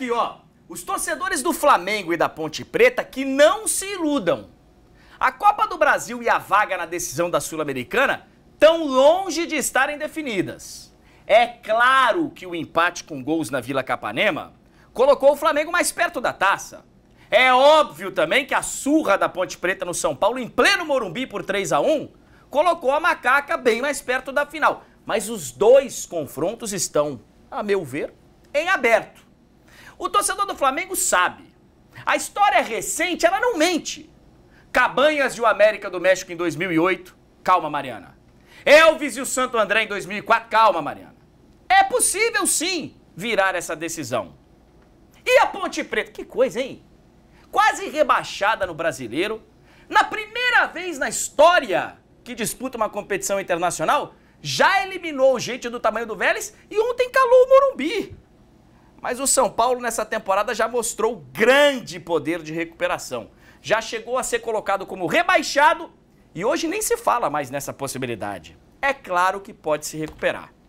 aqui, ó. Os torcedores do Flamengo e da Ponte Preta que não se iludam. A Copa do Brasil e a vaga na decisão da Sul-Americana estão longe de estarem definidas. É claro que o empate com gols na Vila Capanema colocou o Flamengo mais perto da taça. É óbvio também que a surra da Ponte Preta no São Paulo, em pleno Morumbi por 3 a 1 colocou a macaca bem mais perto da final. Mas os dois confrontos estão, a meu ver, em aberto. O torcedor do Flamengo sabe. A história recente, ela não mente. Cabanhas e o América do México em 2008, calma, Mariana. Elvis e o Santo André em 2004, calma, Mariana. É possível sim virar essa decisão. E a Ponte Preta, que coisa, hein? Quase rebaixada no brasileiro, na primeira vez na história que disputa uma competição internacional, já eliminou gente do tamanho do Vélez e ontem calou o Morumbi. Mas o São Paulo nessa temporada já mostrou grande poder de recuperação. Já chegou a ser colocado como rebaixado e hoje nem se fala mais nessa possibilidade. É claro que pode se recuperar.